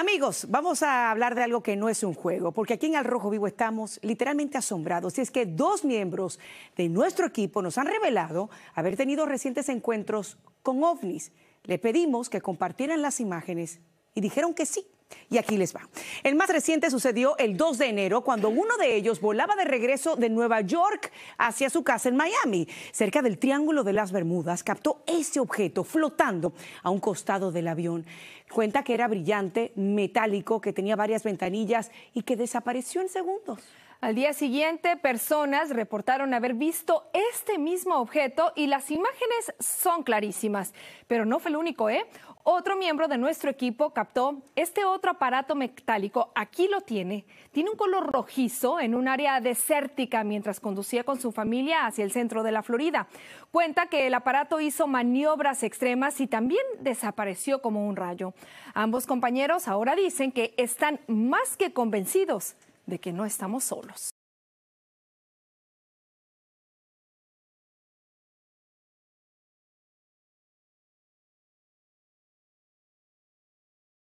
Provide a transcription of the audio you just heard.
Amigos, vamos a hablar de algo que no es un juego, porque aquí en Al Rojo Vivo estamos literalmente asombrados. Y es que dos miembros de nuestro equipo nos han revelado haber tenido recientes encuentros con ovnis. Le pedimos que compartieran las imágenes y dijeron que sí. Y aquí les va. El más reciente sucedió el 2 de enero cuando uno de ellos volaba de regreso de Nueva York hacia su casa en Miami, cerca del Triángulo de las Bermudas, captó ese objeto flotando a un costado del avión. Cuenta que era brillante, metálico, que tenía varias ventanillas y que desapareció en segundos. Al día siguiente, personas reportaron haber visto este mismo objeto y las imágenes son clarísimas. Pero no fue el único, ¿eh? Otro miembro de nuestro equipo captó este otro aparato metálico. Aquí lo tiene. Tiene un color rojizo en un área desértica mientras conducía con su familia hacia el centro de la Florida. Cuenta que el aparato hizo maniobras extremas y también desapareció como un rayo. Ambos compañeros ahora dicen que están más que convencidos de que no estamos solos.